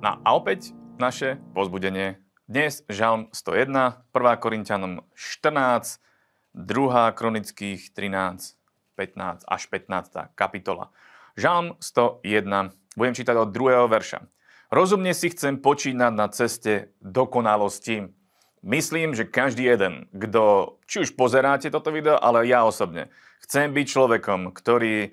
No a opäť naše pozbudenie. Dnes Žalm 101, 1. Korintianom 14, 2. Kronických 13, 15 až 15. kapitola. Žalm 101, budem čítať od 2. verša. Rozumne si chcem počínať na ceste dokonalosti. Myslím, že každý jeden, kto, či už pozeráte toto video, ale ja osobne, chcem byť človekom, ktorý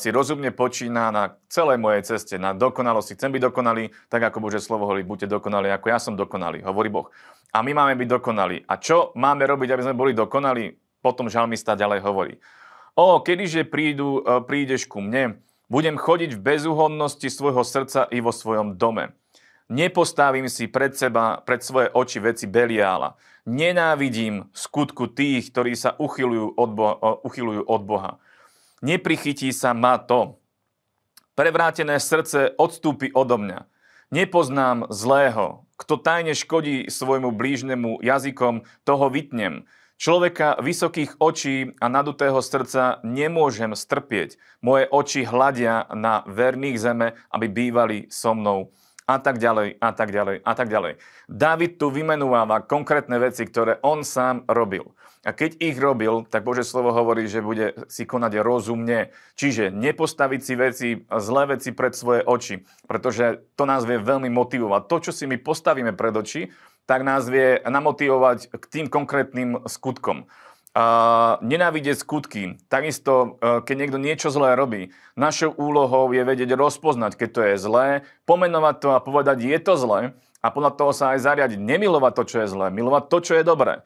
si rozumne počína na celej mojej ceste, na dokonalosti. Chcem byť dokonalý, tak ako Bože slovo hovorí, buďte dokonalí, ako ja som dokonalý, hovorí Boh. A my máme byť dokonalí. A čo máme robiť, aby sme boli dokonalí? Potom žalmista ďalej hovorí. O, kedyže prídu, e, prídeš ku mne, budem chodiť v bezúhodnosti svojho srdca i vo svojom dome. Nepostavím si pred seba, pred svoje oči veci Beliála. Nenávidím skutku tých, ktorí sa uchylujú od, Bo- e, uchylujú od Boha neprichytí sa ma to. Prevrátené srdce odstúpi odo mňa. Nepoznám zlého. Kto tajne škodí svojmu blížnemu jazykom, toho vytnem. Človeka vysokých očí a nadutého srdca nemôžem strpieť. Moje oči hľadia na verných zeme, aby bývali so mnou a tak ďalej, a tak ďalej, a tak ďalej. David tu vymenúva konkrétne veci, ktoré on sám robil. A keď ich robil, tak Bože slovo hovorí, že bude si konať rozumne. Čiže nepostaviť si veci, zlé veci pred svoje oči, pretože to nás vie veľmi motivovať. To, čo si my postavíme pred oči, tak nás vie namotivovať k tým konkrétnym skutkom a nenávidieť skutky. Takisto, e, keď niekto niečo zlé robí, našou úlohou je vedieť rozpoznať, keď to je zlé, pomenovať to a povedať, je to zlé a podľa toho sa aj zariadiť. Nemilovať to, čo je zlé, milovať to, čo je dobré.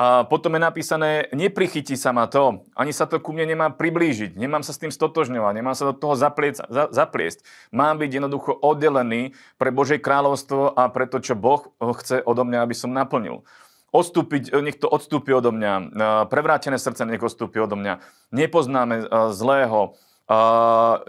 A potom je napísané, neprichytí sa ma to, ani sa to ku mne nemá priblížiť, nemám sa s tým stotožňovať, nemám sa do toho zapliec, za, zapliesť. Mám byť jednoducho oddelený pre Božie kráľovstvo a pre to, čo Boh e, chce odo mňa, aby som naplnil. Odstúpiť, eh, nech to odstúpi odo mňa. Eh, prevrátené srdce nech odstúpi odo mňa. Nepoznáme eh, zlého.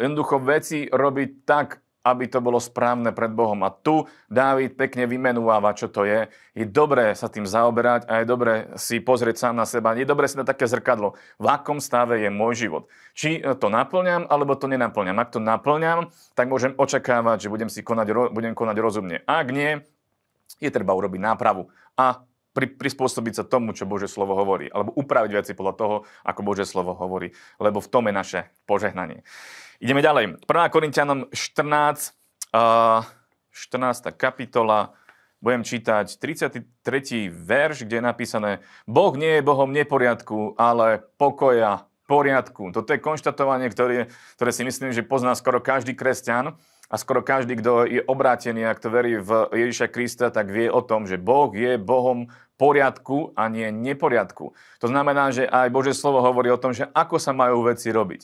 Jednoducho veci robiť tak, aby to bolo správne pred Bohom. A tu Dávid pekne vymenúva, čo to je. Je dobré sa tým zaoberať a je dobré si pozrieť sám na seba. Je dobré si na také zrkadlo, v akom stave je môj život. Či to naplňam, alebo to nenaplňam. Ak to naplňam, tak môžem očakávať, že budem, si konať, budem konať rozumne. Ak nie, je treba urobiť nápravu a pri, prispôsobiť sa tomu, čo Bože slovo hovorí, alebo upraviť veci podľa toho, ako Bože slovo hovorí, lebo v tom je naše požehnanie. Ideme ďalej. 1. Korintianom 14, uh, 14. kapitola, budem čítať 33. verš, kde je napísané Boh nie je Bohom neporiadku, ale pokoja, poriadku. Toto je konštatovanie, ktoré, ktoré si myslím, že pozná skoro každý kresťan a skoro každý, kto je obrátený a kto verí v Ježiša Krista, tak vie o tom, že Boh je Bohom poriadku a nie neporiadku. To znamená, že aj bože slovo hovorí o tom, že ako sa majú veci robiť.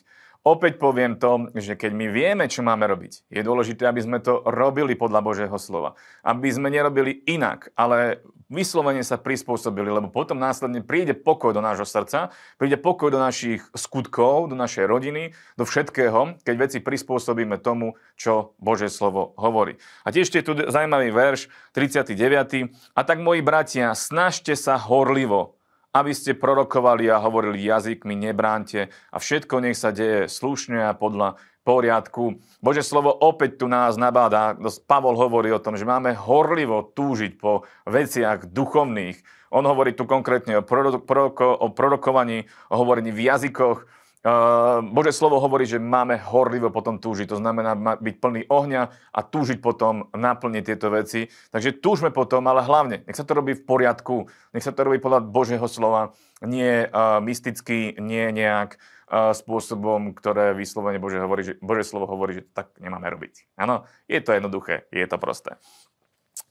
Opäť poviem to, že keď my vieme, čo máme robiť, je dôležité, aby sme to robili podľa Božieho slova. Aby sme nerobili inak, ale vyslovene sa prispôsobili, lebo potom následne príde pokoj do nášho srdca, príde pokoj do našich skutkov, do našej rodiny, do všetkého, keď veci prispôsobíme tomu, čo Božie slovo hovorí. A tiež je tu zaujímavý verš, 39. A tak, moji bratia, snažte sa horlivo aby ste prorokovali a hovorili jazykmi, nebránte a všetko nech sa deje slušne a podľa poriadku. Bože slovo opäť tu nás nabáda. Pavol hovorí o tom, že máme horlivo túžiť po veciach duchovných. On hovorí tu konkrétne o, proroko, o prorokovaní, o hovorení v jazykoch, Ehm, Bože slovo hovorí, že máme horlivo potom túžiť. To znamená byť plný ohňa a túžiť potom naplniť tieto veci. Takže túžme potom, ale hlavne, nech sa to robí v poriadku, nech sa to robí podľa Božieho slova, nie ehm, mysticky, nie nejak ehm, spôsobom, ktoré vyslovene Bože, hovorí, že, Bože slovo hovorí, že tak nemáme robiť. Áno, je to jednoduché, je to prosté.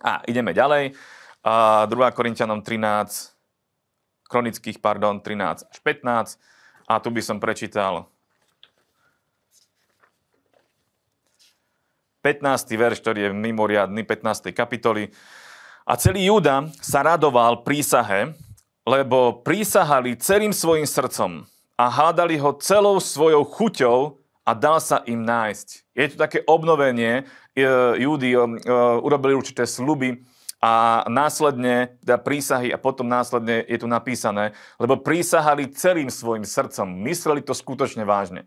A ideme ďalej. 2. Korintianom 13, kronických, pardon, 13 až 15 a tu by som prečítal 15. verš, ktorý je mimoriadný, 15. kapitoly. A celý Júda sa radoval prísahe, lebo prísahali celým svojim srdcom a hádali ho celou svojou chuťou a dal sa im nájsť. Je tu také obnovenie, e, Júdy e, e, urobili určité sluby, a následne dá teda prísahy a potom následne je tu napísané, lebo prísahali celým svojim srdcom, mysleli to skutočne vážne. E,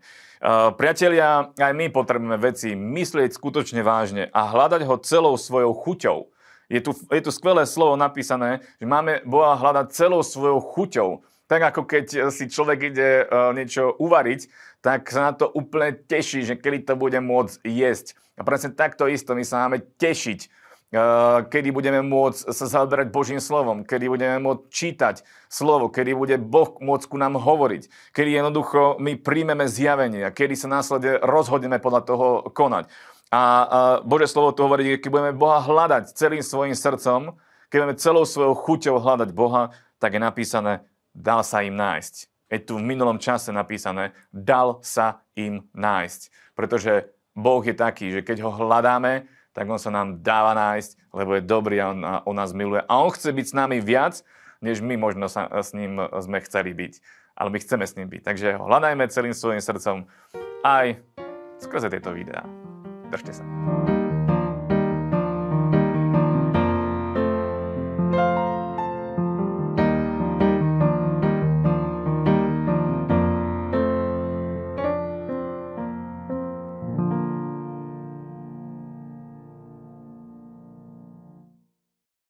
priatelia, aj my potrebujeme veci myslieť skutočne vážne a hľadať ho celou svojou chuťou. Je tu, je tu skvelé slovo napísané, že máme Boha hľadať celou svojou chuťou. Tak ako keď si človek ide e, niečo uvariť, tak sa na to úplne teší, že kedy to bude môcť jesť. A presne takto isto my sa máme tešiť Eh, kedy budeme môcť sa zaoberať Božím slovom, kedy budeme môcť čítať slovo, kedy bude Boh môcť ku nám hovoriť, kedy jednoducho my príjmeme zjavenie a kedy sa následne rozhodneme podľa toho konať. A, Bože slovo tu hovorí, keď budeme Boha hľadať celým svojim srdcom, keď budeme celou svojou chuťou hľadať Boha, tak je napísané, dal sa im nájsť. Je tu v minulom čase napísané, dal sa im nájsť. Pretože Boh je taký, že keď ho hľadáme, tak on sa nám dáva nájsť, lebo je dobrý a on, a on nás miluje. A on chce byť s nami viac, než my možno sa, e, s ním e, sme chceli byť. Ale my chceme s ním byť. Takže hľadajme celým svojim srdcom aj skrze tieto videá. Držte sa.